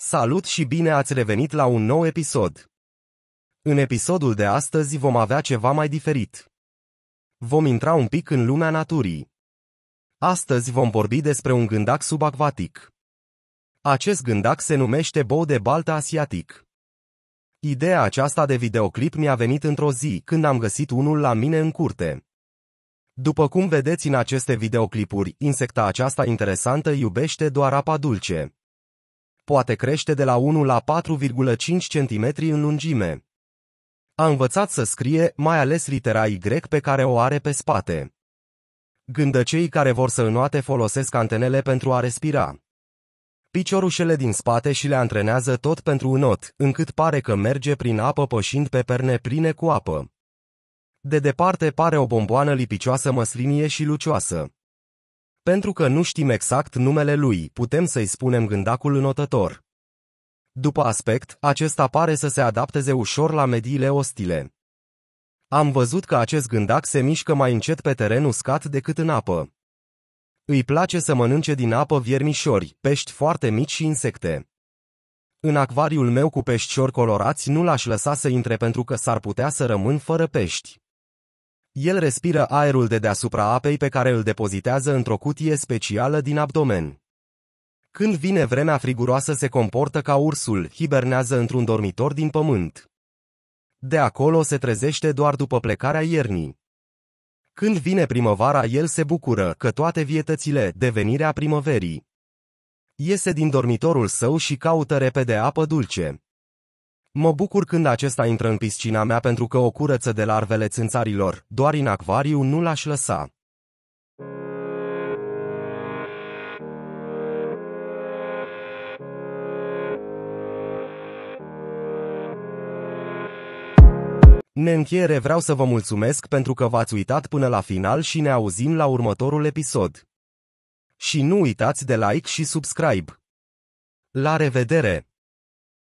Salut și bine ați revenit la un nou episod! În episodul de astăzi vom avea ceva mai diferit. Vom intra un pic în lumea naturii. Astăzi vom vorbi despre un gândac subacvatic. Acest gândac se numește bou de baltă asiatic. Ideea aceasta de videoclip mi-a venit într-o zi când am găsit unul la mine în curte. După cum vedeți în aceste videoclipuri, insecta aceasta interesantă iubește doar apa dulce poate crește de la 1 la 4,5 cm în lungime. A învățat să scrie mai ales litera Y pe care o are pe spate. Gândă cei care vor să înoate folosesc antenele pentru a respira. Piciorușele din spate și le antrenează tot pentru înot, încât pare că merge prin apă pășind pe perne pline cu apă. De departe pare o bomboană lipicioasă măslinie și lucioasă. Pentru că nu știm exact numele lui, putem să-i spunem gândacul notător. După aspect, acesta pare să se adapteze ușor la mediile ostile. Am văzut că acest gândac se mișcă mai încet pe teren uscat decât în apă. Îi place să mănânce din apă viermișori, pești foarte mici și insecte. În acvariul meu cu peștișori colorați nu l-aș lăsa să intre pentru că s-ar putea să rămân fără pești. El respiră aerul de deasupra apei pe care îl depozitează într-o cutie specială din abdomen. Când vine vremea friguroasă se comportă ca ursul, hibernează într-un dormitor din pământ. De acolo se trezește doar după plecarea iernii. Când vine primăvara el se bucură că toate vietățile, devenirea primăverii. Iese din dormitorul său și caută repede apă dulce. Mă bucur când acesta intră în piscina mea pentru că o curăță de larvele țânțarilor, doar în acvariu nu l-aș lăsa. Ne încheiere vreau să vă mulțumesc pentru că v-ați uitat până la final și ne auzim la următorul episod. Și nu uitați de like și subscribe. La revedere!